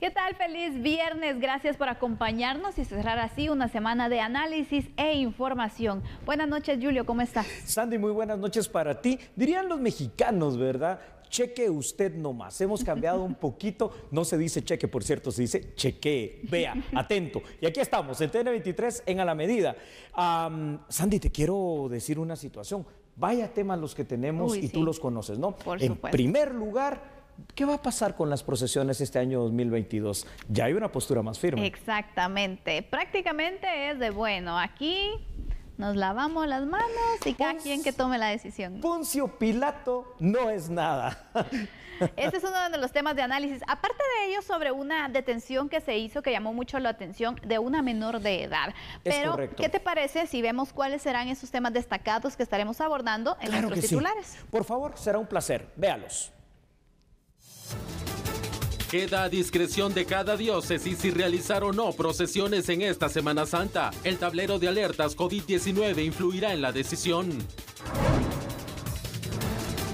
¿Qué tal? Feliz viernes. Gracias por acompañarnos y cerrar así una semana de análisis e información. Buenas noches, Julio. ¿Cómo estás? Sandy, muy buenas noches para ti. Dirían los mexicanos, ¿verdad? cheque usted nomás. Hemos cambiado un poquito. No se dice cheque, por cierto, se dice cheque. Vea, atento. Y aquí estamos, el TN23 en A la Medida. Sandy, te quiero decir una situación. Vaya temas los que tenemos y tú los conoces, ¿no? Por en primer lugar, ¿Qué va a pasar con las procesiones este año 2022? Ya hay una postura más firme. Exactamente. Prácticamente es de, bueno, aquí nos lavamos las manos y cada quien que tome la decisión. Poncio Pilato no es nada. Este es uno de los temas de análisis. Aparte de ello, sobre una detención que se hizo que llamó mucho la atención de una menor de edad. Pero, ¿qué te parece si vemos cuáles serán esos temas destacados que estaremos abordando en claro nuestros titulares? Por favor, será un placer. Véalos. Queda a discreción de cada diócesis si realizar o no procesiones en esta Semana Santa. El tablero de alertas COVID-19 influirá en la decisión.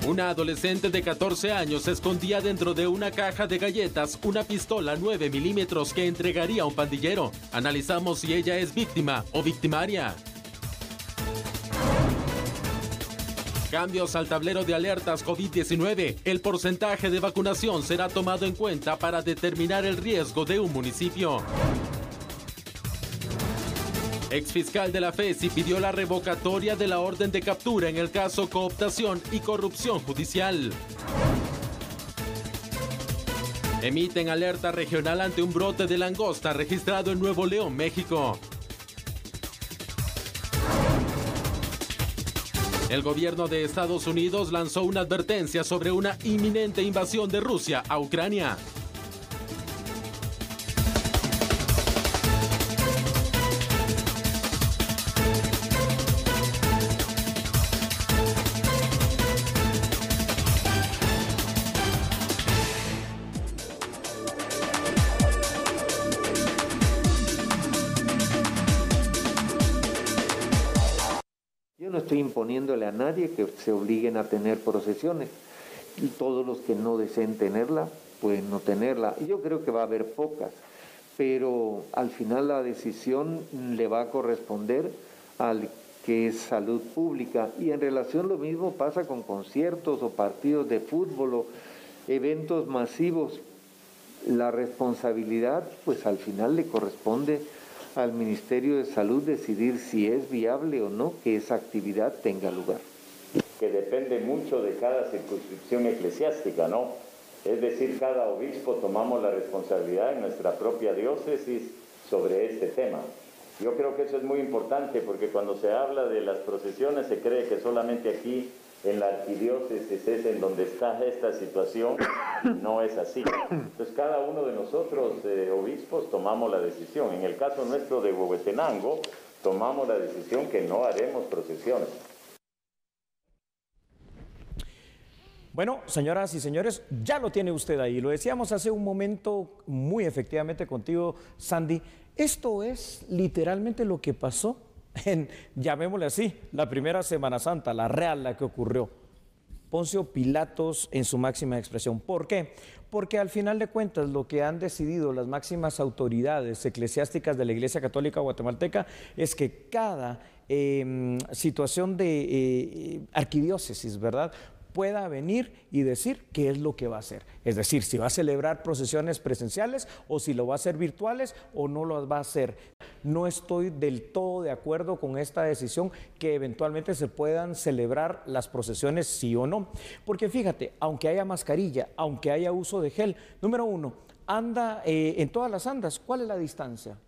Una adolescente de 14 años escondía dentro de una caja de galletas una pistola 9 milímetros que entregaría a un pandillero. Analizamos si ella es víctima o victimaria. Cambios al tablero de alertas COVID-19. El porcentaje de vacunación será tomado en cuenta para determinar el riesgo de un municipio. Exfiscal de la FESI pidió la revocatoria de la orden de captura en el caso cooptación y corrupción judicial. Emiten alerta regional ante un brote de langosta registrado en Nuevo León, México. El gobierno de Estados Unidos lanzó una advertencia sobre una inminente invasión de Rusia a Ucrania. a nadie que se obliguen a tener procesiones. Y todos los que no deseen tenerla, pueden no tenerla. Yo creo que va a haber pocas, pero al final la decisión le va a corresponder al que es salud pública. Y en relación lo mismo pasa con conciertos o partidos de fútbol o eventos masivos. La responsabilidad, pues al final le corresponde al Ministerio de Salud decidir si es viable o no que esa actividad tenga lugar. Que depende mucho de cada circunscripción eclesiástica, ¿no? Es decir, cada obispo tomamos la responsabilidad en nuestra propia diócesis sobre este tema. Yo creo que eso es muy importante porque cuando se habla de las procesiones se cree que solamente aquí en la arquidiócesis es en donde está esta situación, no es así. Entonces cada uno de nosotros, eh, obispos, tomamos la decisión. En el caso nuestro de Huehuetenango, tomamos la decisión que no haremos procesiones. Bueno, señoras y señores, ya lo tiene usted ahí. Lo decíamos hace un momento muy efectivamente contigo, Sandy. Esto es literalmente lo que pasó en, llamémosle así, la primera Semana Santa, la real, la que ocurrió. Poncio Pilatos en su máxima expresión. ¿Por qué? Porque al final de cuentas lo que han decidido las máximas autoridades eclesiásticas de la Iglesia Católica Guatemalteca es que cada em, situación de eh, arquidiócesis, ¿verdad? pueda venir y decir qué es lo que va a hacer. Es decir, si va a celebrar procesiones presenciales o si lo va a hacer virtuales o no lo va a hacer. No estoy del todo de acuerdo con esta decisión que eventualmente se puedan celebrar las procesiones sí o no. Porque fíjate, aunque haya mascarilla, aunque haya uso de gel, número uno, anda eh, en todas las andas, ¿cuál es la distancia?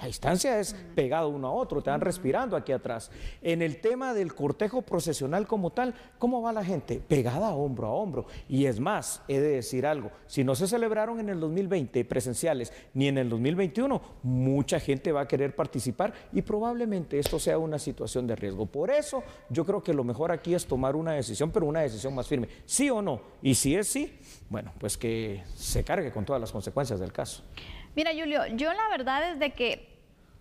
La distancia es pegado uno a otro, te van respirando aquí atrás. En el tema del cortejo procesional como tal, ¿cómo va la gente? Pegada hombro a hombro. Y es más, he de decir algo, si no se celebraron en el 2020 presenciales ni en el 2021, mucha gente va a querer participar y probablemente esto sea una situación de riesgo. Por eso yo creo que lo mejor aquí es tomar una decisión, pero una decisión más firme, sí o no. Y si es sí, bueno, pues que se cargue con todas las consecuencias del caso. Mira, Julio, yo la verdad es de que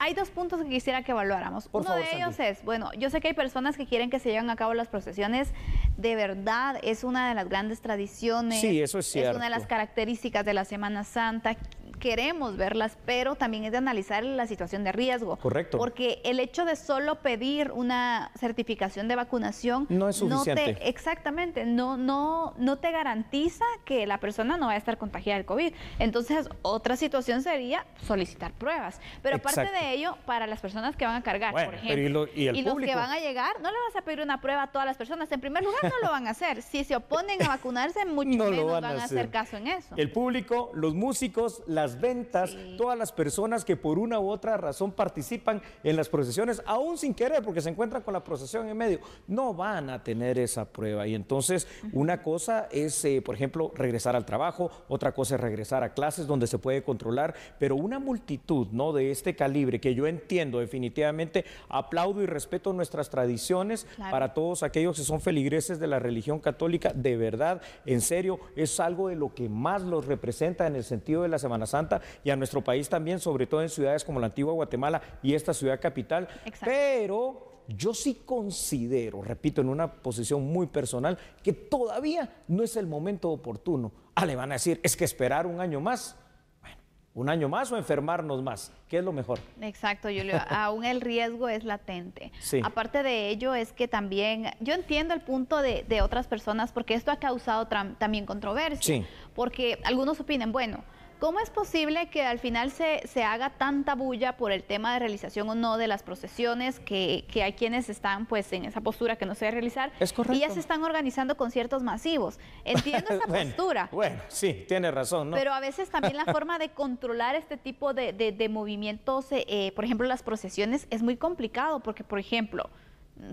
hay dos puntos que quisiera que evaluáramos. Uno de ellos es, bueno, yo sé que hay personas que quieren que se lleven a cabo las procesiones. De verdad, es una de las grandes tradiciones. Sí, eso es cierto. Es una de las características de la Semana Santa queremos verlas, pero también es de analizar la situación de riesgo. Correcto. Porque el hecho de solo pedir una certificación de vacunación no es suficiente. exactamente, no, no, no te garantiza que la persona no va a estar contagiada del COVID. Entonces, otra situación sería solicitar pruebas. Pero aparte de ello, para las personas que van a cargar, por ejemplo, y, los que van a llegar, no le vas a pedir una prueba a todas las personas. En primer lugar, no lo van a hacer. Si se oponen a vacunarse, mucho menos van, a hacer caso en eso. El público, los músicos, las ventas, todas las personas que por una u otra razón participan en las procesiones, aún sin querer, porque se encuentran con la procesión en medio, no van a tener esa prueba. Y entonces una cosa es, eh, por ejemplo, regresar al trabajo, otra cosa es regresar a clases donde se puede controlar, pero una multitud ¿no? de este calibre que yo entiendo definitivamente, aplaudo y respeto nuestras tradiciones para todos aquellos que son feligreses de la religión católica, de verdad, en serio, es algo de lo que más los representa en el sentido de la Semana Santa y a nuestro país también, sobre todo en ciudades como la antigua Guatemala y esta ciudad capital. Pero yo sí considero, repito, en una posición muy personal, que todavía no es el momento oportuno. Ah, le van a decir, es que esperar un año más. Bueno, un año más o enfermarnos más, ¿qué es lo mejor? Exacto, Julio, aún el riesgo es latente. Aparte de ello, es que también, yo entiendo el punto de, de otras personas, porque esto ha causado también controversia, porque algunos opinan, bueno, ¿Cómo es posible que al final se, se, haga tanta bulla por el tema de realización o no de las procesiones, que, hay quienes están pues en esa postura que no se debe realizar? Es correcto. Y ya se están organizando conciertos masivos. Entiendo esa postura. Bueno, sí, tiene razón. ¿no? Pero a veces también la forma de controlar este tipo de, de, movimientos, eh, eh, por ejemplo, las procesiones, es muy complicado porque, por ejemplo,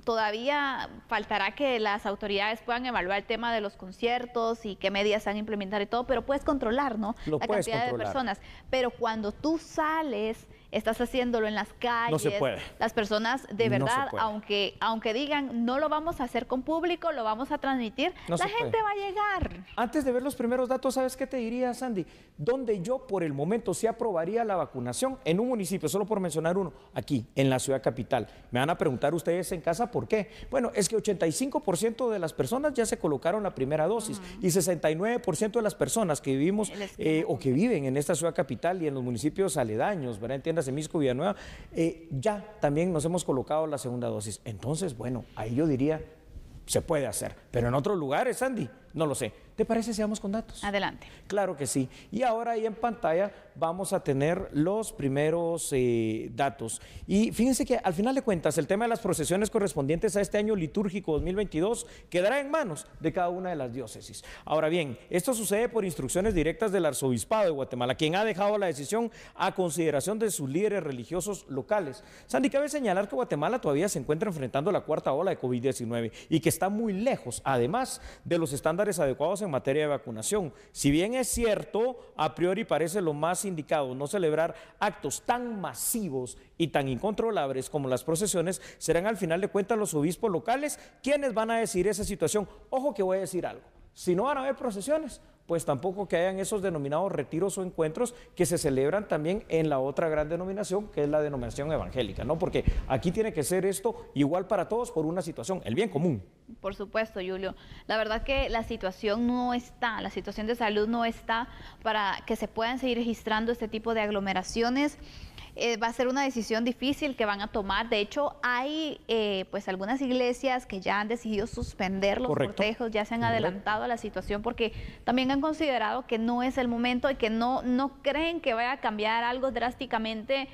todavía faltará que las autoridades puedan evaluar el tema de los conciertos y qué medidas han implementado y todo, pero puedes controlar, ¿no? la cantidad de personas. Pero cuando tú sales estás haciéndolo en las calles. No se puede. Las personas de verdad, aunque, aunque digan no lo vamos a hacer con público, lo vamos a transmitir, la gente va a llegar. Antes de ver los primeros datos, ¿sabes qué te diría, Sandy? Donde yo por el momento sí aprobaría la vacunación en un municipio, solo por mencionar uno, aquí, en la ciudad capital. Me van a preguntar ustedes en casa por qué. Bueno, es que 85% de las personas ya se colocaron la primera dosis y 69% de las personas que vivimos eh, o que viven en esta ciudad capital y en los municipios aledaños, ¿verdad? Misco, Villanueva, eh, ya también nos hemos colocado la segunda dosis. Entonces, bueno, ahí yo diría, se puede hacer. Pero en otros lugares, Andy, no lo sé. ¿Te parece si vamos con datos? Adelante. Claro que sí. Y ahora ahí en pantalla vamos a tener los primeros eh, datos. Y fíjense que al final de cuentas el tema de las procesiones correspondientes a este año litúrgico 2022 quedará en manos de cada una de las diócesis. Ahora bien, esto sucede por instrucciones directas del arzobispado de Guatemala, quien ha dejado la decisión a consideración de sus líderes religiosos locales. Sandy, cabe señalar que Guatemala todavía se encuentra enfrentando la cuarta ola de COVID-19 y que está muy lejos, además de los estándares adecuados en materia de vacunación. Si bien es cierto, a priori parece lo más indicado no celebrar actos tan masivos y tan incontrolables como las procesiones, serán al final de cuentas los obispos locales quienes van a decir esa situación. Ojo que voy a decir algo. Si no van a haber procesiones, pues tampoco que hayan esos denominados retiros o encuentros que se celebran también en la otra gran denominación, que es la denominación evangélica, ¿no? Porque aquí tiene que ser esto igual para todos por una situación, el bien común. Por supuesto, Julio. La verdad que la situación no está, la situación de salud no está para que se puedan seguir registrando este tipo de aglomeraciones. Eh, va a ser una decisión difícil que van a tomar. De hecho, hay eh, pues algunas iglesias que ya han decidido suspender los cortejos, ya se han adelantado a la situación porque también han considerado que no es el momento y que no, no creen que vaya a cambiar algo drásticamente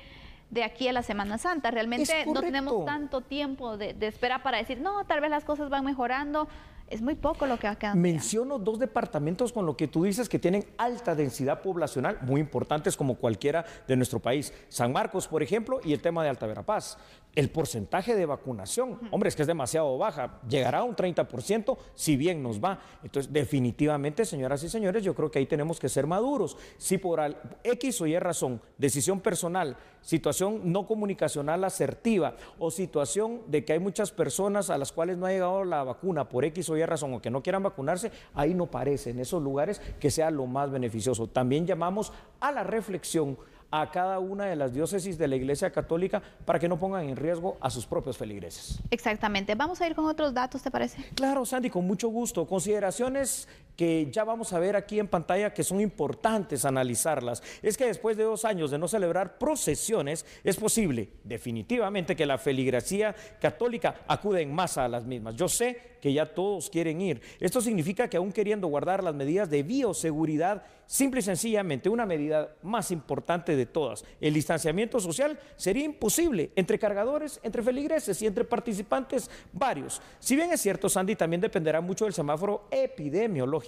de aquí a la Semana Santa. Realmente no tenemos tanto tiempo de, de espera para decir, no, tal vez las cosas van mejorando, es muy poco lo que acá. Menciono dos departamentos con lo que tú dices que tienen alta densidad poblacional, muy importantes como cualquiera de nuestro país. San Marcos, por ejemplo, y el tema de Alta Verapaz el porcentaje de vacunación, hombre, es que es demasiado baja, llegará a un 30% si bien nos va. Entonces, definitivamente, señoras y señores, yo creo que ahí tenemos que ser maduros. Si por X o Y razón, decisión personal, situación no comunicacional asertiva o situación de que hay muchas personas a las cuales no ha llegado la vacuna por X o Y razón o que no quieran vacunarse, ahí no parece en esos lugares que sea lo más beneficioso. También llamamos a la reflexión a cada una de las diócesis de la Iglesia Católica para que no pongan en riesgo a sus propios feligreses. Exactamente. Vamos a ir con otros datos, ¿te parece? Claro, Sandy, con mucho gusto. Consideraciones que ya vamos a ver aquí en pantalla que son importantes analizarlas, es que después de dos años de no celebrar procesiones, es posible definitivamente que la feligresía católica acude en masa a las mismas. Yo sé que ya todos quieren ir. Esto significa que aún queriendo guardar las medidas de bioseguridad, simple y sencillamente una medida más importante de todas, el distanciamiento social, sería imposible entre cargadores, entre feligreses y entre participantes varios. Si bien es cierto, Sandy, también dependerá mucho del semáforo epidemiológico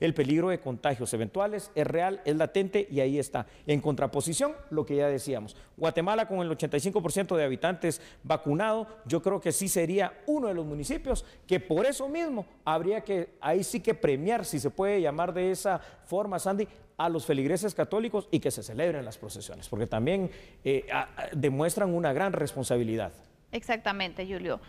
el peligro de contagios eventuales es real, es latente y ahí está. En contraposición, lo que ya decíamos, Guatemala con el 85% de habitantes vacunado, yo creo que sí sería uno de los municipios que por eso mismo habría que, ahí sí que premiar, si se puede llamar de esa forma, Sandy, a los feligreses católicos y que se celebren las procesiones, porque también eh, demuestran una gran responsabilidad. Exactamente, Julio.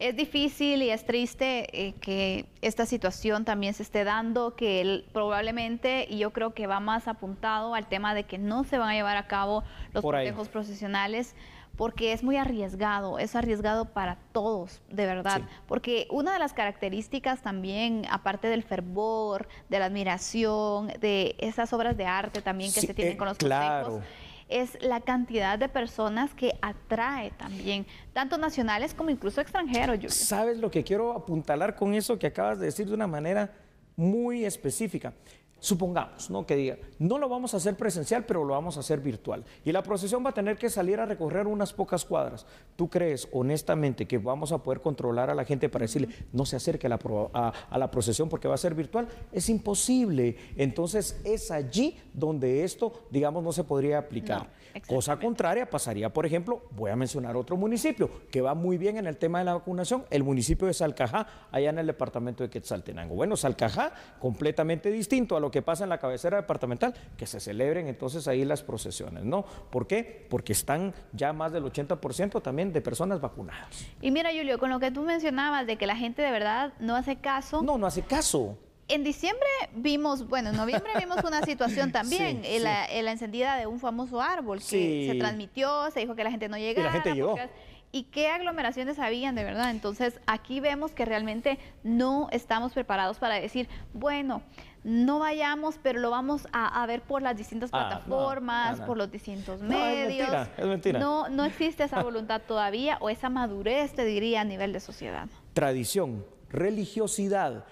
Es difícil y es triste eh, que esta situación también se esté dando, que probablemente, y yo creo que va más apuntado al tema de que no se van a llevar a cabo los consejos profesionales, porque es muy arriesgado, es arriesgado para todos, de verdad, porque una de las características también, aparte del fervor, de la admiración, de esas obras de arte también que se tienen eh, con los consejos, es la cantidad de personas que atrae también, tanto nacionales como incluso extranjeros. ¿Sabes lo que quiero apuntalar con eso que acabas de decir de una manera muy específica? Supongamos, ¿no? Que diga, no lo vamos a hacer presencial, pero lo vamos a hacer virtual. Y la procesión va a tener que salir a recorrer unas pocas cuadras. ¿Tú crees honestamente que vamos a poder controlar a la gente para decirle, no se acerque a la, procesión porque va a ser virtual? Es imposible. Entonces es allí donde esto, digamos, no se podría aplicar. Cosa contraria pasaría, por ejemplo, voy a mencionar otro municipio que va muy bien en el tema de la vacunación, el municipio de Salcajá, allá en el departamento de Quetzaltenango. Bueno, Salcajá, completamente distinto a lo que pasa en la cabecera departamental, que se celebren entonces ahí las procesiones, ¿no? ¿Por qué? Porque están ya más del 80% también de personas vacunadas. Y mira, Julio, con lo que tú mencionabas de que la gente de verdad no hace caso. No, no hace caso en diciembre vimos, bueno, en noviembre vimos una situación también, la, encendida de un famoso árbol que se transmitió, se dijo que la gente no llega Y la gente llegó y qué aglomeraciones habían de verdad. Entonces aquí vemos que realmente no estamos preparados para decir, bueno, no vayamos, pero lo vamos a, ver por las distintas ah, plataformas, por los distintos medios. No, es mentira, es mentira. No, no existe esa voluntad todavía o esa madurez, te diría, a nivel de sociedad. Tradición, religiosidad,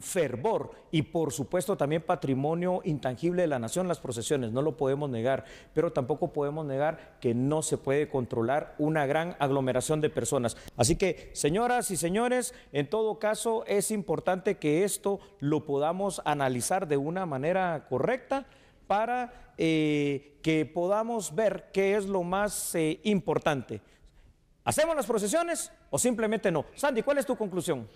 fervor y por supuesto también patrimonio intangible de la nación, las procesiones, no lo podemos negar, pero tampoco podemos negar que no se puede controlar una gran aglomeración de personas. Así que, señoras y señores, en todo caso es importante que esto lo podamos analizar de una manera correcta para eh, que podamos ver qué es lo más eh, importante. ¿Hacemos las procesiones o simplemente no? Sandy, ¿cuál es tu conclusión?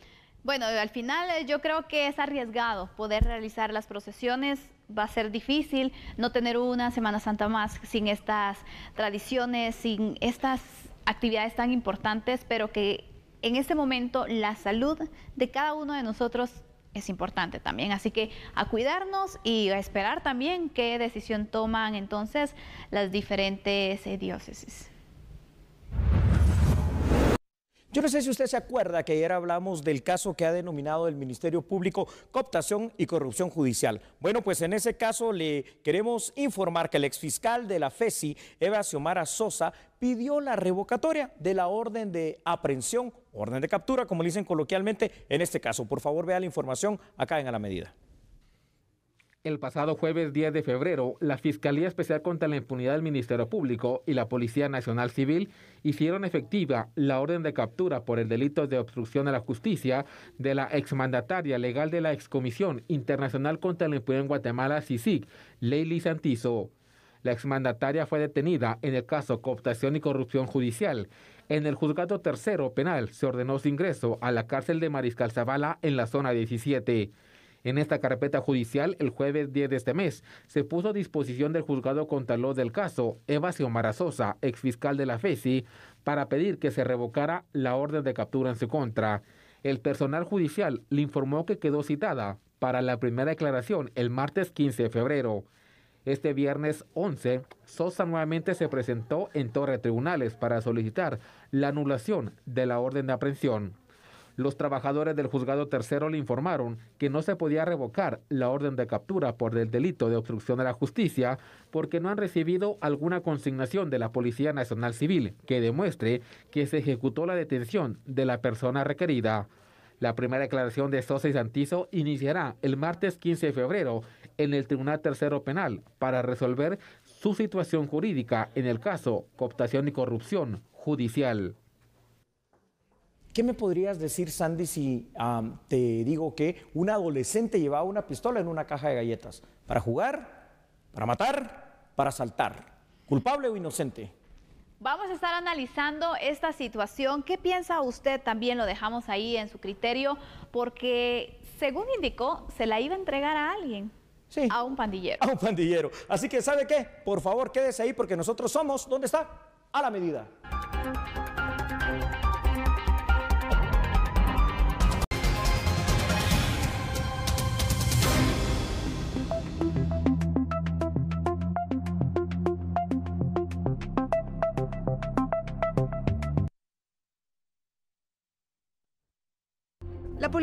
Bueno, al final eh, yo creo que es arriesgado poder realizar las procesiones. Va a ser difícil no tener una Semana Santa más sin estas tradiciones, sin estas actividades tan importantes, pero que en este momento la salud de cada uno de nosotros es importante también. Así que a cuidarnos y a esperar también qué decisión toman entonces las diferentes eh, diócesis. Yo no sé si usted se acuerda que ayer hablamos del caso que ha denominado el Ministerio Público cooptación y corrupción judicial. Bueno, pues en ese caso le queremos informar que el exfiscal de la FESI, Eva Xiomara Sosa, pidió la revocatoria de la orden de aprehensión, orden de captura, como le dicen coloquialmente en este caso. Por favor, vea la información acá en A la Medida. El pasado jueves 10 de febrero, la Fiscalía Especial contra la Impunidad del Ministerio Público y la Policía Nacional Civil hicieron efectiva la orden de captura por el delito de obstrucción a la justicia de la exmandataria legal de la Excomisión Internacional contra la Impunidad en Guatemala, CICIC, Leili Santizo. La exmandataria fue detenida en el caso Cooptación y Corrupción Judicial. En el juzgado tercero penal se ordenó su ingreso a la cárcel de Mariscal Zavala en la zona 17. En esta carpeta judicial, el jueves 10 de este mes, se puso a disposición del juzgado contralor del caso, Eva Xiomara Sosa, exfiscal de la FESI, para pedir que se revocara la orden de captura en su contra. El personal judicial le informó que quedó citada para la primera declaración el martes 15 de febrero. Este viernes 11, Sosa nuevamente se presentó en Torre Tribunales para solicitar la anulación de la orden de aprehensión. Los trabajadores del juzgado tercero le informaron que no se podía revocar la orden de captura por el delito de obstrucción a la justicia porque no han recibido alguna consignación de la Policía Nacional Civil que demuestre que se ejecutó la detención de la persona requerida. La primera declaración de Sosa y Santizo iniciará el martes 15 de febrero en el Tribunal Tercero Penal para resolver su situación jurídica en el caso cooptación y corrupción judicial. ¿Qué me podrías decir, Sandy, si te digo que un adolescente llevaba una pistola en una caja de galletas para jugar, para matar, para saltar, ¿Culpable o inocente? Vamos a estar analizando esta situación. ¿Qué piensa usted? También lo dejamos ahí en su criterio, porque según indicó, se la iba a entregar a alguien. Sí. A un pandillero. A un pandillero. Así que, ¿sabe qué? Por favor, quédese ahí porque nosotros somos, ¿dónde está? A la medida.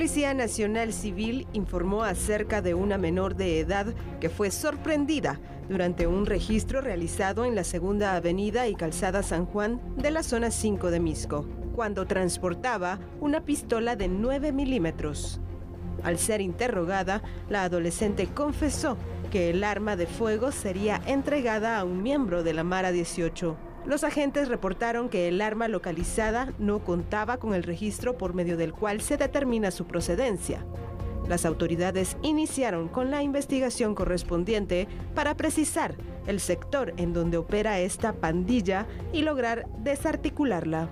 Policía Nacional Civil informó acerca de una menor de edad que fue sorprendida durante un registro realizado en la Segunda Avenida y Calzada San Juan de la zona 5 de Misco, cuando transportaba una pistola de 9 milímetros. Al ser interrogada, la adolescente confesó que el arma de fuego sería entregada a un miembro de la Mara 18. Los agentes reportaron que el arma localizada no contaba con el registro por medio del cual se determina su procedencia. Las autoridades iniciaron con la investigación correspondiente para precisar el sector en donde opera esta pandilla y lograr desarticularla.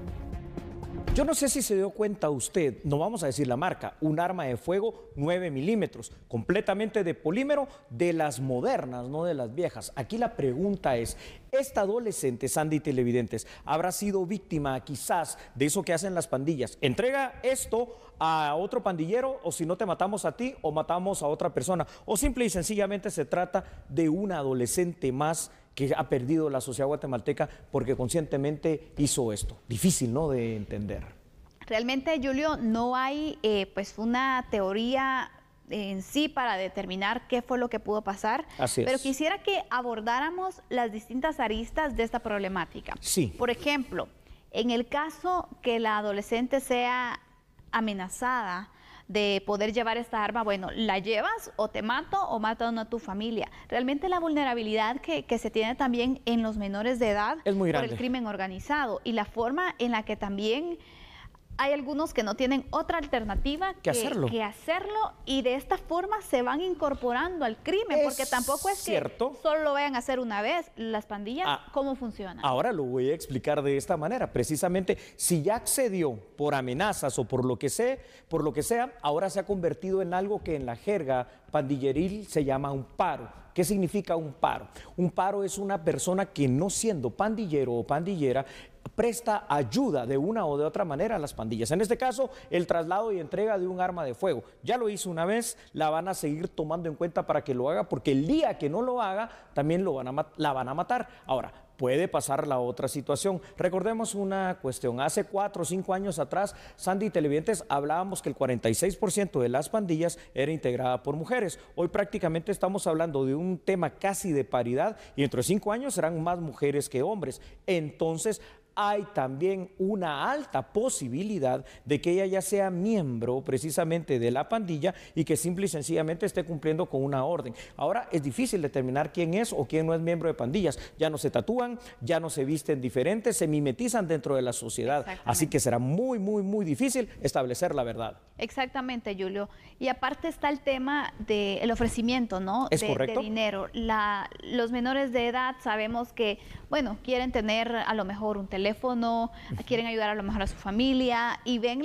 Yo no sé si se dio cuenta usted, no vamos a decir la marca, un arma de fuego 9 milímetros, completamente de polímero, de las modernas, no de las viejas. Aquí la pregunta es, ¿esta adolescente, Sandy Televidentes, habrá sido víctima quizás de eso que hacen las pandillas? ¿Entrega esto a otro pandillero o si no te matamos a ti o matamos a otra persona? ¿O simple y sencillamente se trata de un adolescente más que ha perdido la sociedad guatemalteca porque conscientemente hizo esto. Difícil, ¿no?, de entender. Realmente, Julio, no hay eh, pues una teoría en sí para determinar qué fue lo que pudo pasar. Así pero quisiera que abordáramos las distintas aristas de esta problemática. Sí. Por ejemplo, en el caso que la adolescente sea amenazada de poder llevar esta arma, bueno, la llevas o te mato o mato a tu familia. Realmente la vulnerabilidad que, que, se tiene también en los menores de edad por el crimen organizado y la forma en la que también hay algunos que no tienen otra alternativa que, hacerlo. y de esta forma se van incorporando al crimen, porque tampoco es que solo lo vayan a hacer una vez. Las pandillas, ah, ¿cómo funciona Ahora lo voy a explicar de esta manera. Precisamente, si ya accedió por amenazas o por lo que sea, por lo que sea, ahora se ha convertido en algo que en la jerga pandilleril se llama un paro ¿Qué significa un paro? Un paro es una persona que no siendo pandillero o pandillera presta ayuda de una o de otra manera a las pandillas. En este caso, el traslado y entrega de un arma de fuego. Ya lo hizo una vez, la van a seguir tomando en cuenta para que lo haga, porque el día que no lo haga, también lo van a la van a matar. Ahora, puede pasar la otra situación. Recordemos una cuestión. Hace cuatro o cinco años atrás, Sandy Televidentes hablábamos que el 46% de las pandillas era integrada por mujeres. Hoy prácticamente estamos hablando de un tema casi de paridad y dentro de cinco años serán más mujeres que hombres. Entonces, hay también una alta posibilidad de que ella ya sea miembro precisamente de la pandilla y que simple y sencillamente esté cumpliendo con una orden. Ahora es difícil determinar quién es o quién no es miembro de pandillas. Ya no se tatúan, ya no se visten diferentes, se mimetizan dentro de la sociedad. Así que será muy, muy, muy difícil establecer la verdad. Exactamente, Julio. Y aparte está el tema del ofrecimiento, ¿no? Es de, correcto. De dinero. los menores de edad sabemos que, bueno, quieren tener a lo mejor un teléfono teléfono, quieren ayudar a lo mejor a su familia y ven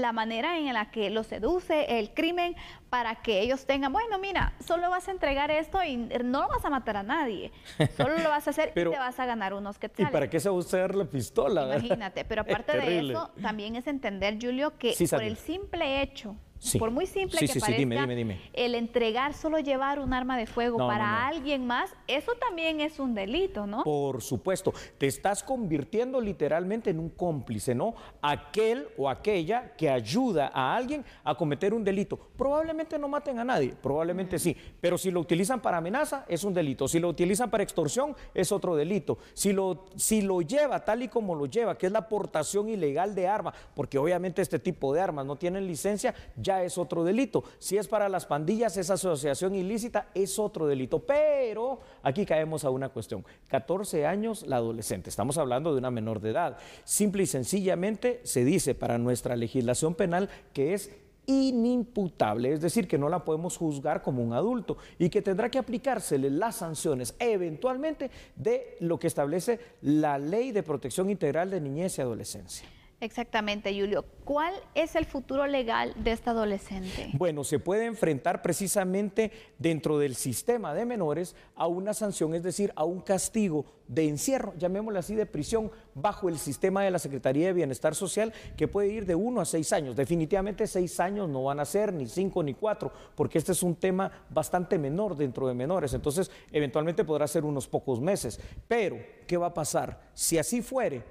la manera en la que lo seduce el crimen para que ellos tengan, bueno, mira, solo vas a entregar esto y no vas a matar a nadie, solo lo vas a hacer y te vas a ganar unos que ¿Y para qué se va a usar la pistola? Imagínate, pero aparte de eso, también es entender, Julio, que por el simple hecho por muy simple que el entregar, solo llevar un arma de fuego para alguien más, eso también es un delito, ¿no? Por supuesto, te estás convirtiendo literalmente en un cómplice, ¿no? Aquel o aquella que ayuda a alguien a cometer un delito. Probablemente no maten a nadie, probablemente sí, pero si lo utilizan para amenaza, es un delito. Si lo utilizan para extorsión, es otro delito. Si lo, si lo lleva tal y como lo lleva, que es la portación ilegal de arma, porque obviamente este tipo de armas no tienen licencia, ya es otro delito. Si es para las pandillas, esa asociación ilícita, es otro delito. Pero aquí caemos a una cuestión. 14 años la adolescente, estamos hablando de una menor de edad. Simple y sencillamente se dice para nuestra legislación penal que es inimputable, es decir, que no la podemos juzgar como un adulto y que tendrá que aplicársele las sanciones eventualmente de lo que establece la Ley de Protección Integral de Niñez y Adolescencia. Exactamente, Julio. ¿Cuál es el futuro legal de esta adolescente? Bueno, se puede enfrentar precisamente dentro del sistema de menores a una sanción, es decir, a un castigo de encierro, llamémoslo así, de prisión, bajo el sistema de la Secretaría de Bienestar Social, que puede ir de uno a seis años. Definitivamente seis años no van a ser, ni cinco ni cuatro, porque este es un tema bastante menor dentro de menores. Entonces, eventualmente podrá ser unos pocos meses. Pero, ¿qué va a pasar? Si así fuere,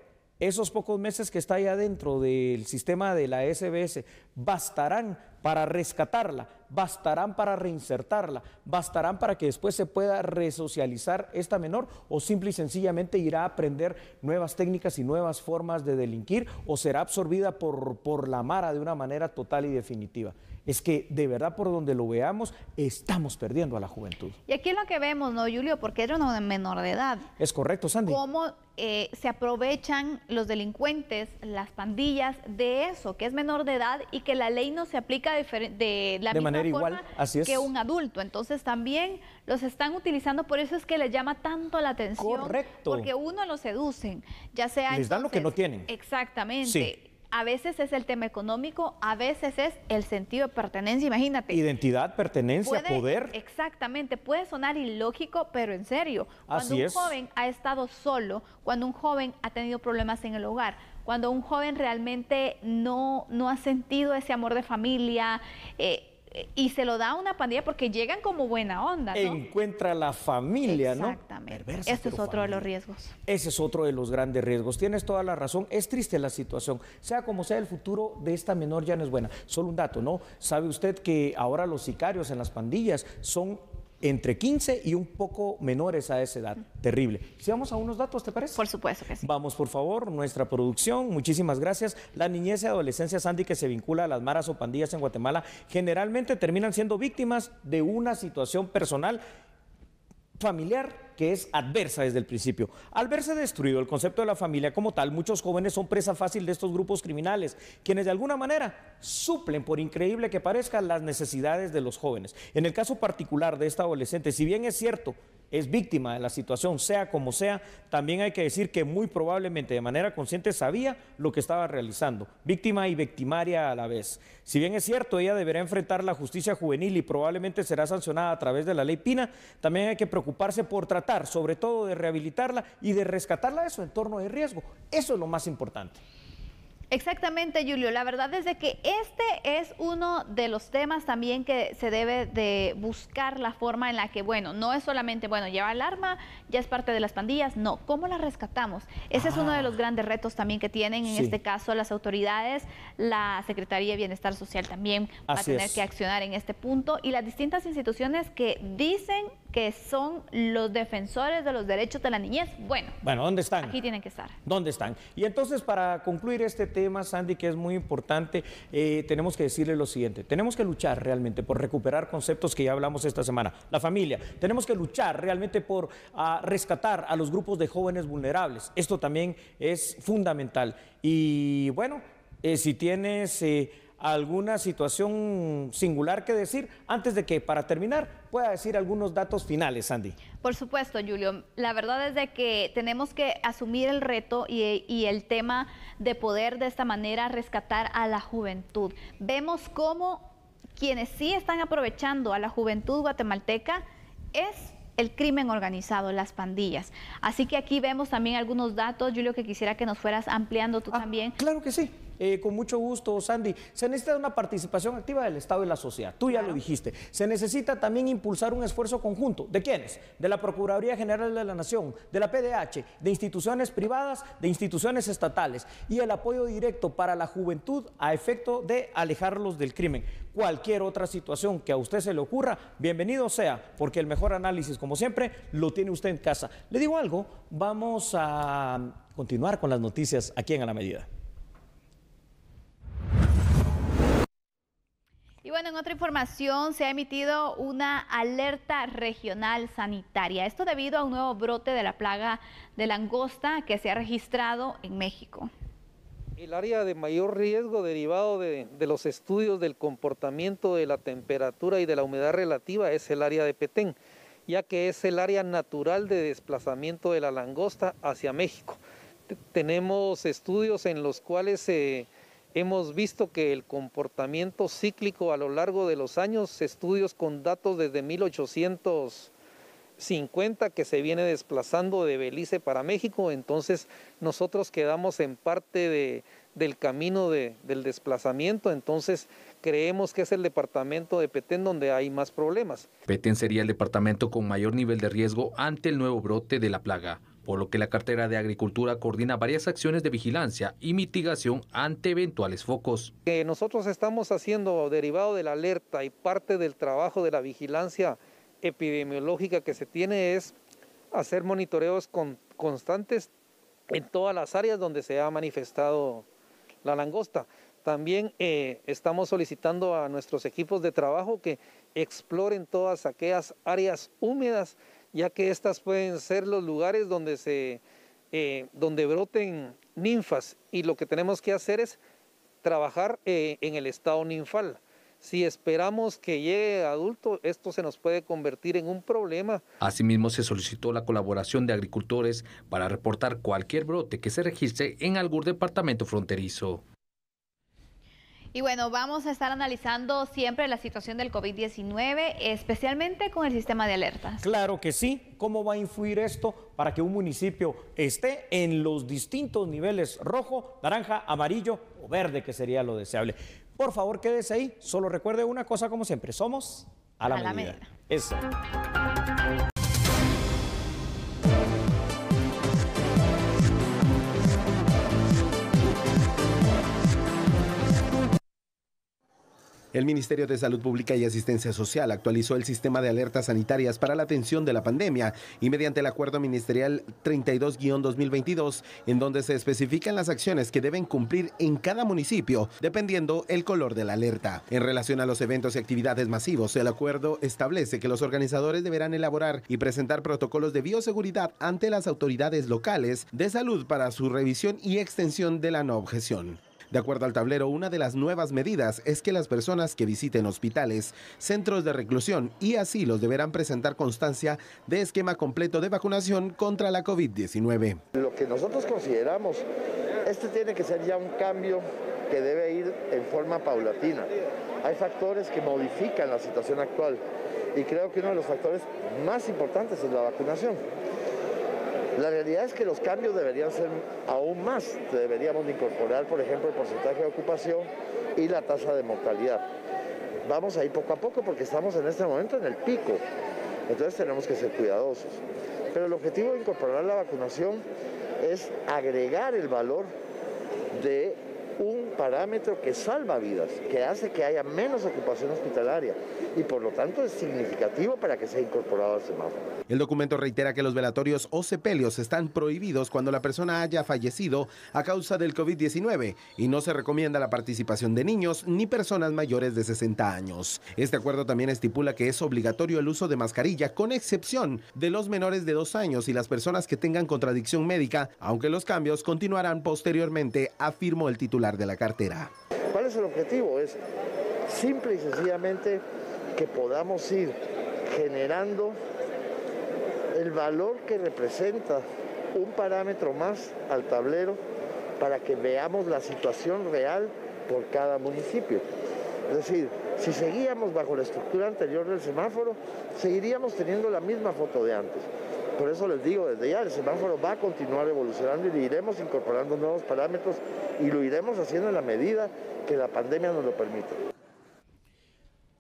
esos pocos meses que está ahí dentro del sistema de la SBS bastarán para rescatarla, bastarán para reinsertarla, bastarán para que después se pueda resocializar esta menor o simple y sencillamente irá a aprender nuevas técnicas y nuevas formas de delinquir o será absorbida por, por la mara de una manera total y definitiva es que de verdad por donde lo veamos estamos perdiendo a la juventud. Y aquí es lo que vemos, ¿no, Julio? Porque ellos no de menor de edad. Es correcto, Sandy. ¿Cómo eh, se aprovechan los delincuentes, las pandillas, de eso, que es menor de edad y que la ley no se aplica de, la misma manera forma que un adulto? Entonces también los están utilizando, por eso es que les llama tanto la atención. Correcto. Porque uno lo seducen, ya sea... Les dan lo que no tienen. Exactamente a veces es el tema económico, a veces es el sentido de pertenencia, imagínate. Identidad, pertenencia, poder. Exactamente, puede sonar ilógico, pero en serio, cuando un joven ha estado solo, cuando un joven ha tenido problemas en el hogar, cuando un joven realmente no, no ha sentido ese amor de familia, eh, y se lo da a una pandilla porque llegan como buena onda. ¿no? Encuentra la familia, ¿no? Exactamente. Ese es otro de los riesgos. Ese es otro de los grandes riesgos. Tienes toda la razón. Es triste la situación. Sea como sea, el futuro de esta menor ya no es buena. Solo un dato, ¿no? ¿Sabe usted que ahora los sicarios en las pandillas son entre 15 y un poco menores a esa edad. Terrible. Si vamos a unos datos, ¿te parece? Por supuesto que sí. Vamos, por favor, nuestra producción. Muchísimas gracias. La niñez y adolescencia, Sandy, que se vincula a las maras o pandillas en Guatemala, generalmente terminan siendo víctimas de una situación personal, familiar que es adversa desde el principio. Al verse destruido el concepto de la familia como tal, muchos jóvenes son presa fácil de estos grupos criminales, quienes de alguna manera suplen, por increíble que parezca, las necesidades de los jóvenes. En el caso particular de esta adolescente, si bien es cierto, es víctima de la situación, sea como sea, también hay que decir que muy probablemente de manera consciente sabía lo que estaba realizando, víctima y victimaria a la vez. Si bien es cierto, ella deberá enfrentar la justicia juvenil y probablemente será sancionada a través de la ley Pina, también hay que preocuparse por tratar sobre todo de rehabilitarla y de rescatarla de su entorno de riesgo. Eso es lo más importante. Exactamente, Julio. La verdad es de que este es uno de los temas también que se debe de buscar la forma en la que, bueno, no es solamente, bueno, lleva el arma, ya es parte de las pandillas, no, ¿cómo la rescatamos? Ese es uno de ah. los grandes retos también que tienen en este caso las autoridades, la Secretaría de Bienestar Social también va a tener que accionar en este punto y las distintas instituciones que dicen que son los defensores de los derechos de la niñez. Bueno, bueno, ¿dónde están? Aquí tienen que estar. ¿Dónde están? Y entonces para concluir este tema, tema, Sandy, que es muy importante, eh, tenemos que decirle lo siguiente. Tenemos que luchar realmente por recuperar conceptos que ya hablamos esta semana. La familia. Tenemos que luchar realmente por ah, rescatar a los grupos de jóvenes vulnerables. Esto también es fundamental. Y bueno, eh, si tienes... Eh, alguna situación singular que decir antes de que para terminar pueda decir algunos datos finales, Sandy. Por supuesto, Julio. La verdad es de que tenemos que asumir el reto y, el tema de poder de esta manera rescatar a la juventud. Vemos cómo quienes sí están aprovechando a la juventud guatemalteca es el crimen organizado, las pandillas. Así que aquí vemos también algunos datos, Julio, que quisiera que nos fueras ampliando tú ah, también. Claro que sí. Eh, con mucho gusto, Sandy. Se necesita una participación activa del Estado y la sociedad. Tú ya lo dijiste. Se necesita también impulsar un esfuerzo conjunto. ¿De quiénes? De la Procuraduría General de la Nación, de la PDH, de instituciones privadas, de instituciones estatales y el apoyo directo para la juventud a efecto de alejarlos del crimen. Cualquier otra situación que a usted se le ocurra, bienvenido sea, porque el mejor análisis, como siempre, lo tiene usted en casa. Le digo algo, vamos a continuar con las noticias aquí en la Medida. Y bueno, en otra información se ha emitido una alerta regional sanitaria. Esto debido a un nuevo brote de la plaga de langosta que se ha registrado en México. El área de mayor riesgo derivado de, los estudios del comportamiento de la temperatura y de la humedad relativa es el área de Petén, ya que es el área natural de desplazamiento de la langosta hacia México. tenemos estudios en los cuales se... Hemos visto que el comportamiento cíclico a lo largo de los años, estudios con datos desde 1850 que se viene desplazando de Belice para México, entonces nosotros quedamos en parte del camino del desplazamiento, entonces creemos que es el departamento de Petén donde hay más problemas. Petén sería el departamento con mayor nivel de riesgo ante el nuevo brote de la plaga por lo que la cartera de Agricultura coordina varias acciones de vigilancia y mitigación ante eventuales focos. Que nosotros estamos haciendo derivado de la alerta y parte del trabajo de la vigilancia epidemiológica que se tiene es hacer monitoreos constantes en todas las áreas donde se ha manifestado la langosta. También eh, estamos solicitando a nuestros equipos de trabajo que exploren todas aquellas áreas húmedas ya que estas pueden ser los lugares donde, se, eh, donde broten ninfas y lo que tenemos que hacer es trabajar eh, en el estado ninfal. Si esperamos que llegue adulto, esto se nos puede convertir en un problema. Asimismo, se solicitó la colaboración de agricultores para reportar cualquier brote que se registre en algún departamento fronterizo. Y bueno, vamos a estar analizando siempre la situación del COVID-19, especialmente con el sistema de alertas. Claro que sí. ¿Cómo va a influir esto para que un municipio esté en los distintos niveles rojo, naranja, amarillo o verde, que sería lo deseable? Por favor, quédese ahí. Solo recuerde una cosa como siempre. Somos a la, a medida. La medida. Eso. El Ministerio de Salud Pública y Asistencia Social actualizó el sistema de alertas sanitarias para la atención de la pandemia y mediante el acuerdo ministerial 32-2022, en donde se especifican las acciones que deben cumplir en cada municipio, dependiendo el color de la alerta. En relación a los eventos y actividades masivos, el acuerdo establece que los organizadores deberán elaborar y presentar protocolos de bioseguridad ante las autoridades locales de salud para su revisión y extensión de la no objeción. De acuerdo al tablero, una de las nuevas medidas es que las personas que visiten hospitales, centros de reclusión y asilos deberán presentar constancia de esquema completo de vacunación contra la COVID-19. Lo que nosotros consideramos, este tiene que ser ya un cambio que debe ir en forma paulatina. Hay factores que modifican la situación actual y creo que uno de los factores más importantes es la vacunación. La realidad es que los cambios deberían ser aún más. Deberíamos incorporar, por ejemplo, el porcentaje de ocupación y la tasa de mortalidad. Vamos ahí poco a poco porque estamos en este momento en el pico. Entonces tenemos que ser cuidadosos. Pero el objetivo de incorporar la vacunación es agregar el valor de un parámetro que salva vidas, que hace que haya menos ocupación hospitalaria y por lo tanto es significativo para que sea incorporado al semáforo. El documento reitera que los velatorios o sepelios están prohibidos cuando la persona haya fallecido a causa del COVID-19 y no se recomienda la participación de niños ni personas mayores de 60 años. Este acuerdo también estipula que es obligatorio el uso de mascarilla con excepción de los menores de dos años y las personas que tengan contradicción médica, aunque los cambios continuarán posteriormente, afirmó el titular de la cartera. ¿Cuál es el objetivo? Es simple y sencillamente que podamos ir generando el valor que representa un parámetro más al tablero para que veamos la situación real por cada municipio. Es decir, si seguíamos bajo la estructura anterior del semáforo, seguiríamos teniendo la misma foto de antes. Por eso les digo, desde ya el semáforo va a continuar evolucionando y iremos incorporando nuevos parámetros y lo iremos haciendo en la medida que la pandemia nos lo permita.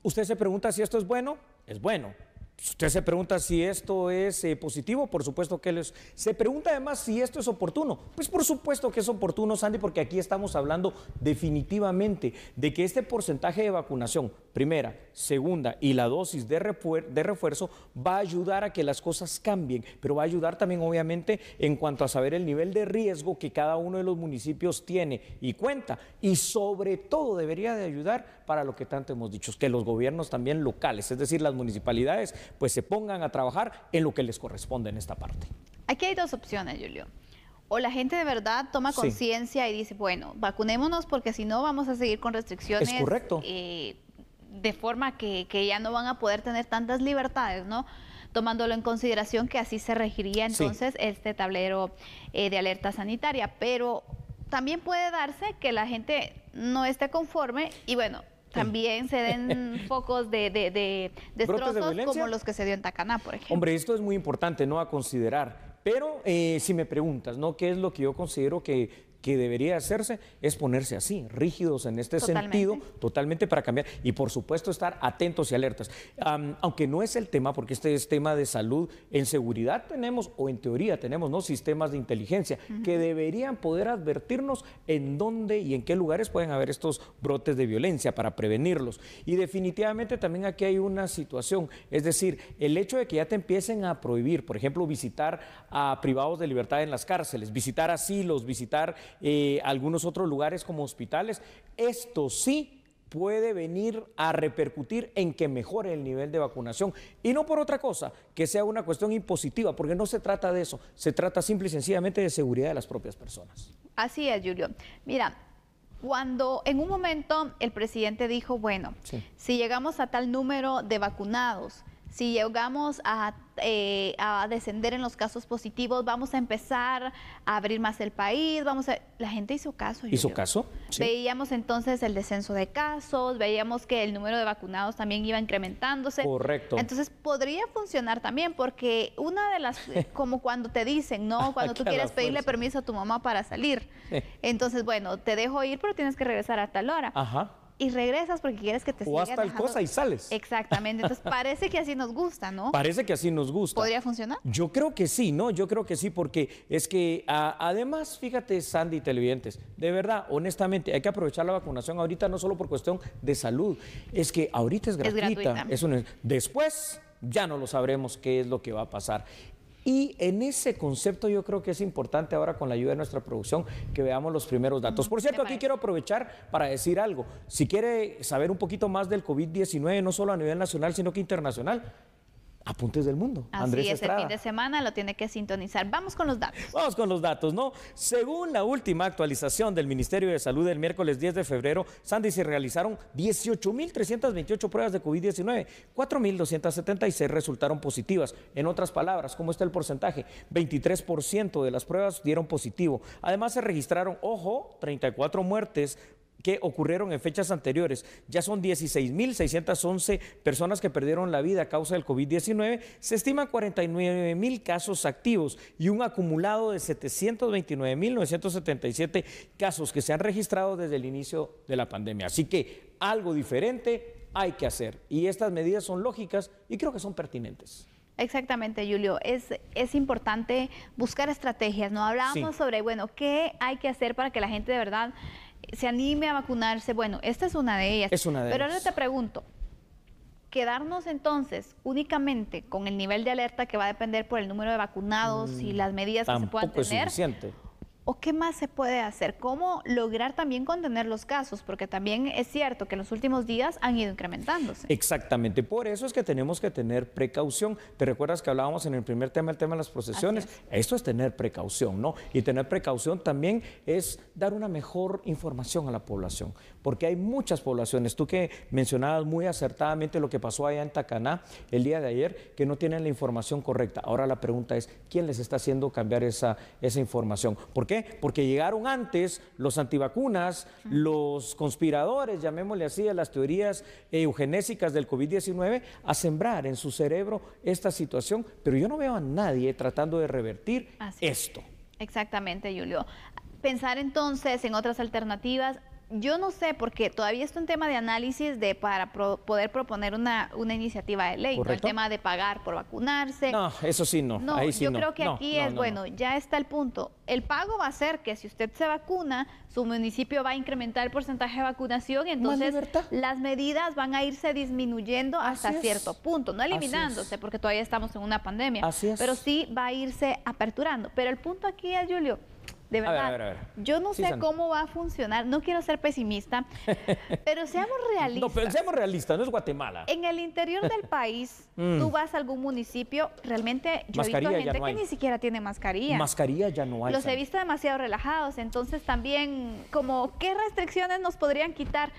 Usted se pregunta si esto es bueno, es bueno. Usted se pregunta si esto es eh, positivo, por supuesto que lo es. Se pregunta además si esto es oportuno. Pues por supuesto que es oportuno, Sandy, porque aquí estamos hablando definitivamente de que este porcentaje de vacunación, primera, segunda y la dosis de, refuerzo va a ayudar a que las cosas cambien, pero va a ayudar también obviamente en cuanto a saber el nivel de riesgo que cada uno de los municipios tiene y cuenta y sobre todo debería de ayudar para lo que tanto hemos dicho, que los gobiernos también locales, es decir, las municipalidades, pues se pongan a trabajar en lo que les corresponde en esta parte. Aquí hay dos opciones, Julio o la gente de verdad toma conciencia y dice, bueno, vacunémonos porque si no vamos a seguir con restricciones. Es correcto. Eh, de forma que, que, ya no van a poder tener tantas libertades, ¿no? Tomándolo en consideración que así se regiría entonces este tablero eh, de alerta sanitaria. Pero también puede darse que la gente no esté conforme y bueno, también se den focos de, de, destrozos como los que se dio en Tacaná, por ejemplo. Hombre, esto es muy importante, ¿no? A considerar. Pero eh, si me preguntas, ¿no? ¿Qué es lo que yo considero que, que debería hacerse es ponerse así, rígidos en este sentido, totalmente para cambiar y por supuesto estar atentos y alertas. aunque no es el tema, porque este es tema de salud, en seguridad tenemos, o en teoría tenemos, ¿no? Sistemas de inteligencia que deberían poder advertirnos en dónde y en qué lugares pueden haber estos brotes de violencia para prevenirlos. Y definitivamente también aquí hay una situación, es decir, el hecho de que ya te empiecen a prohibir, por ejemplo, visitar a privados de libertad en las cárceles, visitar asilos, visitar eh, algunos otros lugares como hospitales. Esto sí puede venir a repercutir en que mejore el nivel de vacunación. Y no por otra cosa, que sea una cuestión impositiva, porque no se trata de eso, se trata simple y sencillamente de seguridad de las propias personas. Así es, Julio. Mira, cuando en un momento el presidente dijo, bueno, si llegamos a tal número de vacunados, si llegamos a eh, a descender en los casos positivos, vamos a empezar a abrir más el país, vamos a... La gente hizo caso. ¿Hizo caso? Veíamos entonces el descenso de casos, veíamos que el número de vacunados también iba incrementándose. Correcto. Entonces podría funcionar también porque una de las... Eh, como cuando te dicen, ¿no? Cuando tú quieres pedirle permiso a tu mamá para salir. Entonces, bueno, te dejo ir, pero tienes que regresar a tal hora. Ajá y regresas porque quieres que te O hasta tal cosa y sales. Exactamente. Entonces parece que así nos gusta, ¿no? Parece que así nos gusta. ¿Podría funcionar? Yo creo que sí, ¿no? Yo creo que sí, porque es que además, fíjate, Sandy, televidentes, de verdad, honestamente, hay que aprovechar la vacunación ahorita no solo por cuestión de salud, es que ahorita es gratuita. Es después ya no lo sabremos qué es lo que va a pasar. Y en ese concepto yo creo que es importante ahora con la ayuda de nuestra producción que veamos los primeros datos. Por cierto, aquí quiero aprovechar para decir algo. Si quiere saber un poquito más del COVID-19, no solo a nivel nacional, sino que internacional, Apuntes del Mundo. Así Andrés es, el fin de semana lo tiene que sintonizar. Vamos con los datos. Vamos con los datos, ¿no? Según la última actualización del Ministerio de Salud del miércoles 10 de febrero, Sandy se realizaron 18.328 pruebas de COVID-19, 4.276 resultaron positivas. En otras palabras, ¿cómo está el porcentaje? 23% de las pruebas dieron positivo. Además se registraron, ojo, 34 muertes que ocurrieron en fechas anteriores. Ya son 16.611 personas que perdieron la vida a causa del COVID-19. Se estiman 49.000 casos activos y un acumulado de 729.977 casos que se han registrado desde el inicio de la pandemia. Así que algo diferente hay que hacer y estas medidas son lógicas y creo que son pertinentes. Exactamente, Julio. Es, es importante buscar estrategias, ¿no? Hablábamos sobre, bueno, qué hay que hacer para que la gente de verdad se anime a vacunarse. Bueno, esta es una de ellas. Es una de Pero ahora te pregunto, quedarnos entonces únicamente con el nivel de alerta que va a depender por el número de vacunados y mm, las medidas que se puedan tener. Es suficiente ¿O qué más se puede hacer? ¿Cómo lograr también contener los casos? Porque también es cierto que en los últimos días han ido incrementándose. Exactamente, por eso es que tenemos que tener precaución. ¿Te recuerdas que hablábamos en el primer tema, el tema de las procesiones? Esto es tener precaución, ¿no? Y tener precaución también es dar una mejor información a la población, porque hay muchas poblaciones, tú que mencionabas muy acertadamente lo que pasó allá en Tacaná el día de ayer, que no tienen la información correcta. Ahora la pregunta es, ¿quién les está haciendo cambiar esa, esa información? Porque llegaron antes los antivacunas, los conspiradores, llamémosle así, a las teorías eugenésicas del COVID-19, a sembrar en su cerebro esta situación. Pero yo no veo a nadie tratando de revertir esto. Exactamente, Julio. Pensar entonces en otras alternativas yo no sé, porque todavía está un tema de análisis de para poder proponer una, una, iniciativa de ley, el tema de pagar por vacunarse. No, eso sí no. yo creo que aquí es, bueno, ya está el punto. El pago va a ser que si usted se vacuna, su municipio va a incrementar el porcentaje de vacunación, entonces las medidas van a irse disminuyendo hasta cierto punto, no eliminándose, porque todavía estamos en una pandemia, pero sí va a irse aperturando. Pero el punto aquí es, Julio, de verdad, a ver, a ver, yo no sé cómo va a funcionar, no quiero ser pesimista, pero seamos realistas. No, pero seamos realistas, no es Guatemala. En el interior del país, mm. tú vas a algún municipio, realmente yo he visto gente que ni siquiera tiene mascarilla. Mascarilla ya no hay. Los he visto demasiado relajados, entonces también como qué restricciones nos podrían quitar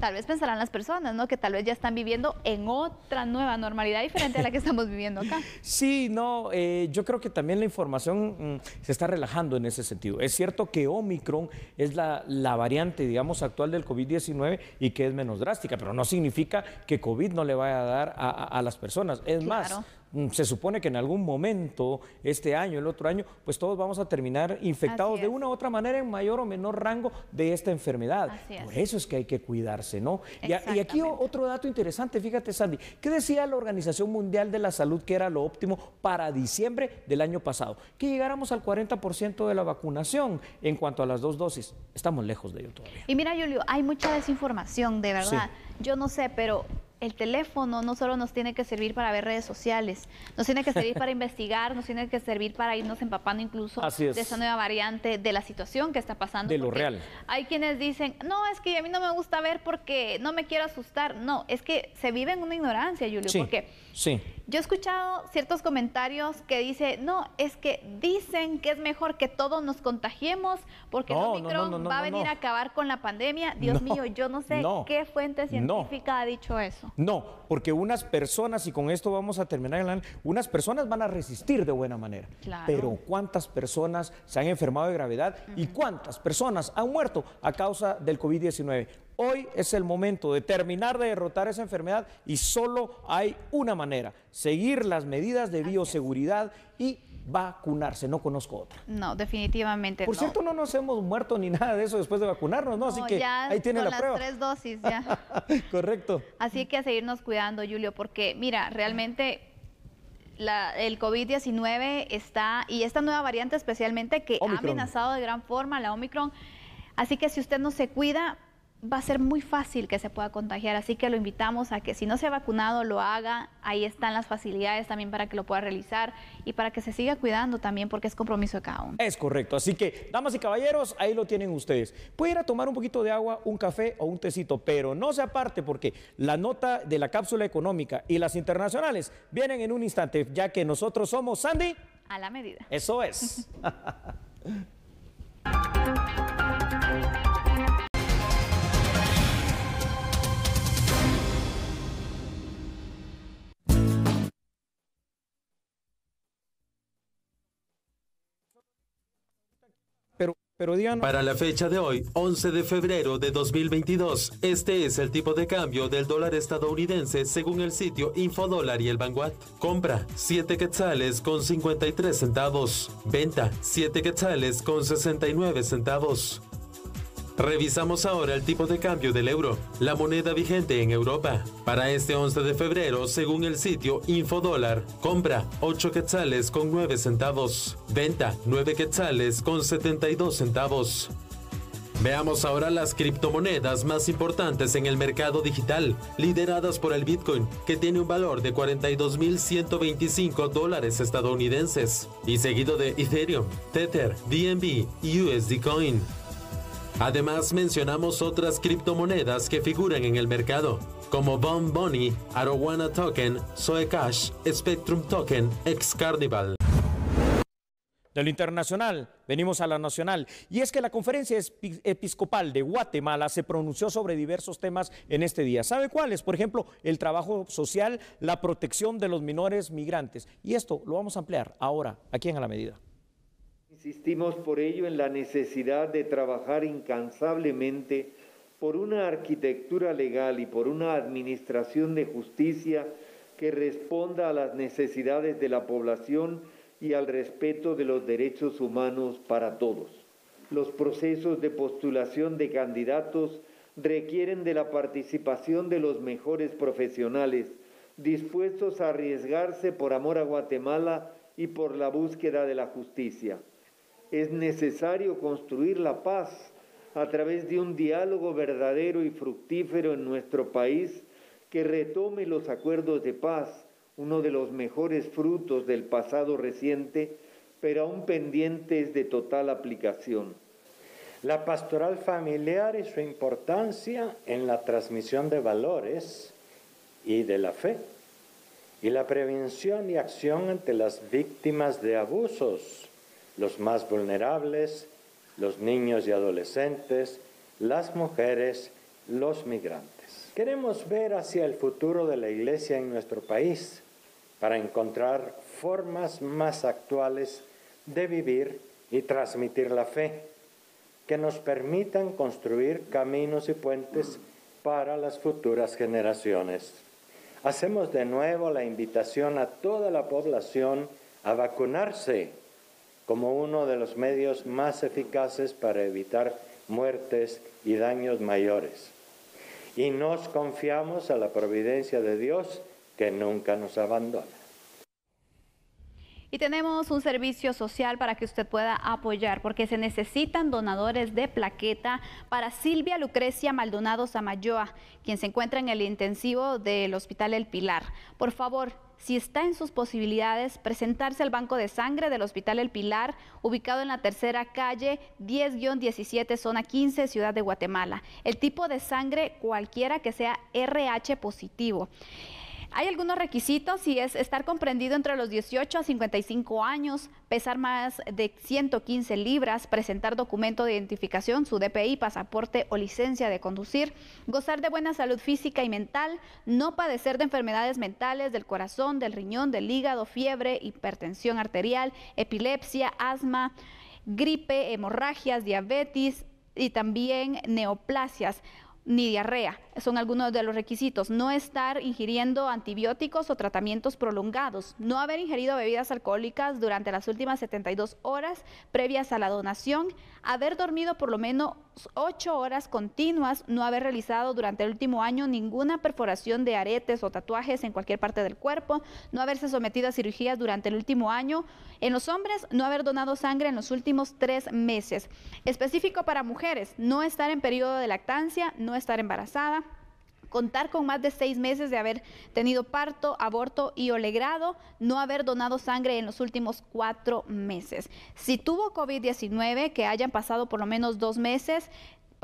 tal vez pensarán las personas, ¿no? Que tal vez ya están viviendo en otra nueva normalidad diferente a la que estamos viviendo acá. Sí, no, eh, yo creo que también la información mm, se está relajando en ese sentido. Es cierto que Omicron es la, variante, digamos, actual del COVID-19 y que es menos drástica, pero no significa que COVID no le vaya a dar a, las personas. Es más, Mm, se supone que en algún momento, este año, el otro año, pues todos vamos a terminar infectados de una u otra manera en mayor o menor rango de esta enfermedad. Por eso es que hay que cuidarse, ¿no? Y, aquí otro dato interesante, fíjate Sandy, ¿qué decía la Organización Mundial de la Salud que era lo óptimo para diciembre del año pasado? Que llegáramos al 40% de la vacunación en cuanto a las dos dosis. Estamos lejos de ello todavía. Y mira, Julio, hay mucha desinformación, de verdad. Yo no sé, pero el teléfono no solo nos tiene que servir para ver redes sociales, nos tiene que servir para investigar, nos tiene que servir para irnos empapando incluso de esa nueva variante, de la situación que está pasando. De lo real. Hay quienes dicen, no, es que a mí no me gusta ver porque no me quiero asustar. No, es que se vive en una ignorancia, Julio, porque Sí. Yo he escuchado ciertos comentarios que dice, no, es que dicen que es mejor que todos nos contagiemos porque el Omicron va a venir a acabar con la pandemia. Dios mío, yo no sé qué fuente científica ha dicho eso. No, porque unas personas, y con esto vamos a terminar, unas personas van a resistir de buena manera. Claro. Pero ¿cuántas personas se han enfermado de gravedad y cuántas personas han muerto a causa del COVID-19? Hoy es el momento de terminar de derrotar esa enfermedad y solo hay una manera, seguir las medidas de bioseguridad y vacunarse. No conozco otra. No, definitivamente. Por cierto, no nos hemos muerto ni nada de eso después de vacunarnos, ¿no? Así que ahí tiene con las tres dosis ya. Correcto. Así que a seguirnos cuidando, Julio, porque mira, realmente el COVID-19 está, y esta nueva variante especialmente que ha amenazado de gran forma la Omicron. Así que si usted no se cuida, va a ser muy fácil que se pueda contagiar, así que lo invitamos a que si no se ha vacunado lo haga, ahí están las facilidades también para que lo pueda realizar y para que se siga cuidando también porque es compromiso de cada uno. Es correcto, así que damas y caballeros, ahí lo tienen ustedes. Puede ir a tomar un poquito de agua, un café o un tecito, pero no se aparte porque la nota de la cápsula económica y las internacionales vienen en un instante, ya que nosotros somos Sandy. A la medida. Eso es. Para la fecha de hoy, 11 de febrero de 2022, este es el tipo de cambio del dólar estadounidense según el sitio Infodólar y el Vanguard. Compra 7 quetzales con 53 centavos. Venta 7 quetzales con 69 centavos. Revisamos ahora el tipo de cambio del euro, la moneda vigente en Europa. Para este 11 de febrero, según el sitio InfoDollar, compra 8 quetzales con 9 centavos, venta 9 quetzales con 72 centavos. Veamos ahora las criptomonedas más importantes en el mercado digital, lideradas por el Bitcoin, que tiene un valor de 42.125 dólares estadounidenses, y seguido de Ethereum, Tether, BNB y USD Coin. Además, mencionamos otras criptomonedas que figuran en el mercado, como bon Bunny, Arowana Token, Zoe Cash, Spectrum Token, Ex Carnival. De lo internacional, venimos a la nacional. Y es que la conferencia episcopal de Guatemala se pronunció sobre diversos temas en este día. ¿Sabe cuáles? Por ejemplo, el trabajo social, la protección de los menores migrantes. Y esto lo vamos a ampliar ahora, aquí en A la Medida. Insistimos por ello en la necesidad de trabajar incansablemente por una arquitectura legal y por una administración de justicia que responda a las necesidades de la población y al respeto de los derechos humanos para todos. Los procesos de postulación de candidatos requieren de la participación de los mejores profesionales, dispuestos a arriesgarse por amor a Guatemala y por la búsqueda de la justicia. Es necesario construir la paz a través de un diálogo verdadero y fructífero en nuestro país que retome los acuerdos de paz, uno de los mejores frutos del pasado reciente, pero aún pendientes de total aplicación. La pastoral familiar y su importancia en la transmisión de valores y de la fe, y la prevención y acción ante las víctimas de abusos los más vulnerables, los niños y adolescentes, las mujeres, los migrantes. Queremos ver hacia el futuro de la Iglesia en nuestro país para encontrar formas más actuales de vivir y transmitir la fe, que nos permitan construir caminos y puentes para las futuras generaciones. Hacemos de nuevo la invitación a toda la población a vacunarse como uno de los medios más eficaces para evitar muertes y daños mayores. Y nos confiamos a la providencia de Dios que nunca nos abandona. Y tenemos un servicio social para que usted pueda apoyar, porque se necesitan donadores de plaqueta para Silvia Lucrecia Maldonado Samayoa, quien se encuentra en el intensivo del Hospital El Pilar. Por favor, si está en sus posibilidades, presentarse al banco de sangre del Hospital El Pilar, ubicado en la tercera calle 10-17, zona 15, Ciudad de Guatemala. El tipo de sangre cualquiera que sea RH positivo. Hay algunos requisitos y es estar comprendido entre los 18 a 55 años, pesar más de 115 libras, presentar documento de identificación, su DPI, pasaporte o licencia de conducir, gozar de buena salud física y mental, no padecer de enfermedades mentales del corazón, del riñón, del hígado, fiebre, hipertensión arterial, epilepsia, asma, gripe, hemorragias, diabetes y también neoplasias ni diarrea. Son algunos de los requisitos. No estar ingiriendo antibióticos o tratamientos prolongados. No haber ingerido bebidas alcohólicas durante las últimas 72 horas previas a la donación. Haber dormido por lo menos 8 horas continuas. No haber realizado durante el último año ninguna perforación de aretes o tatuajes en cualquier parte del cuerpo. No haberse sometido a cirugías durante el último año. En los hombres, no haber donado sangre en los últimos 3 meses. Específico para mujeres, no estar en periodo de lactancia. No estar embarazada, contar con más de seis meses de haber tenido parto, aborto y olegrado, no haber donado sangre en los últimos cuatro meses. Si tuvo COVID-19, que hayan pasado por lo menos dos meses,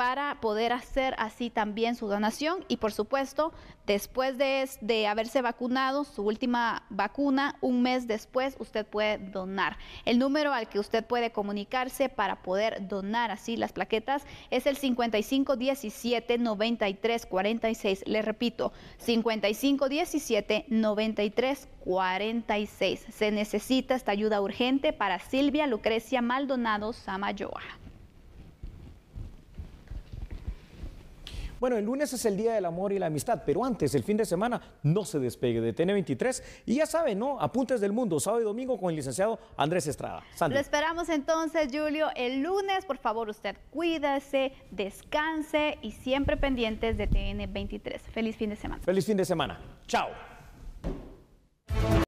para poder hacer así también su donación y por supuesto después de, de, haberse vacunado su última vacuna un mes después usted puede donar el número al que usted puede comunicarse para poder donar así las plaquetas es el 55 17 93 46 le repito 55 17 93 46 se necesita esta ayuda urgente para Silvia Lucrecia Maldonado Samayoa Bueno, el lunes es el Día del Amor y la Amistad, pero antes, el fin de semana, no se despegue de TN23. Y ya saben, ¿no? Apuntes del Mundo, sábado y domingo con el licenciado Andrés Estrada. Lo esperamos entonces, Julio, el lunes. Por favor, usted cuídese, descanse y siempre pendientes de TN23. Feliz fin de semana. Feliz fin de semana. Chao.